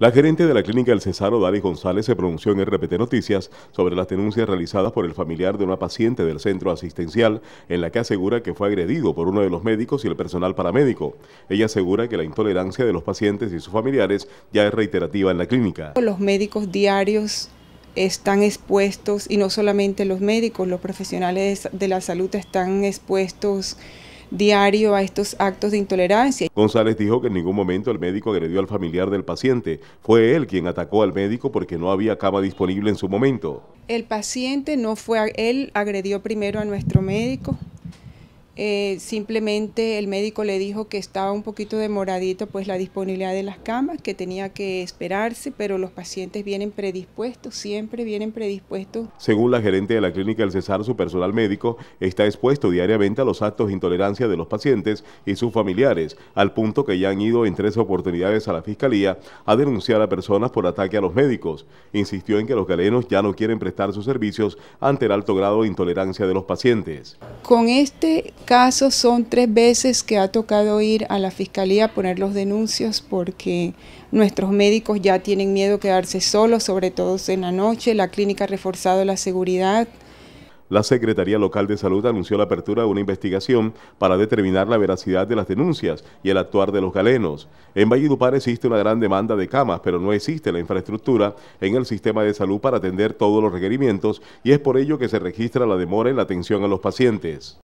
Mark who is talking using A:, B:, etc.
A: La gerente de la clínica del Cesaro, Dali González, se pronunció en RPT Noticias sobre las denuncias realizadas por el familiar de una paciente del centro asistencial, en la que asegura que fue agredido por uno de los médicos y el personal paramédico. Ella asegura que la intolerancia de los pacientes y sus familiares ya es reiterativa en la clínica.
B: Los médicos diarios están expuestos, y no solamente los médicos, los profesionales de la salud están expuestos diario a estos actos de intolerancia.
A: González dijo que en ningún momento el médico agredió al familiar del paciente. Fue él quien atacó al médico porque no había cama disponible en su momento.
B: El paciente no fue, él agredió primero a nuestro médico, eh, simplemente el médico le dijo que estaba un poquito demoradito pues la disponibilidad de las camas, que tenía que esperarse, pero los pacientes vienen predispuestos, siempre vienen predispuestos.
A: Según la gerente de la clínica del Cesar, su personal médico está expuesto diariamente a los actos de intolerancia de los pacientes y sus familiares, al punto que ya han ido en tres oportunidades a la fiscalía a denunciar a personas por ataque a los médicos. Insistió en que los galenos ya no quieren prestar sus servicios ante el alto grado de intolerancia de los pacientes.
B: Con este casos son tres veces que ha tocado ir a la fiscalía a poner los denuncios porque nuestros médicos ya tienen miedo a quedarse solos, sobre todo en la noche. La clínica ha reforzado la seguridad.
A: La Secretaría Local de Salud anunció la apertura de una investigación para determinar la veracidad de las denuncias y el actuar de los galenos. En Valledupar existe una gran demanda de camas, pero no existe la infraestructura en el sistema de salud para atender todos los requerimientos y es por ello que se registra la demora en la atención a los pacientes.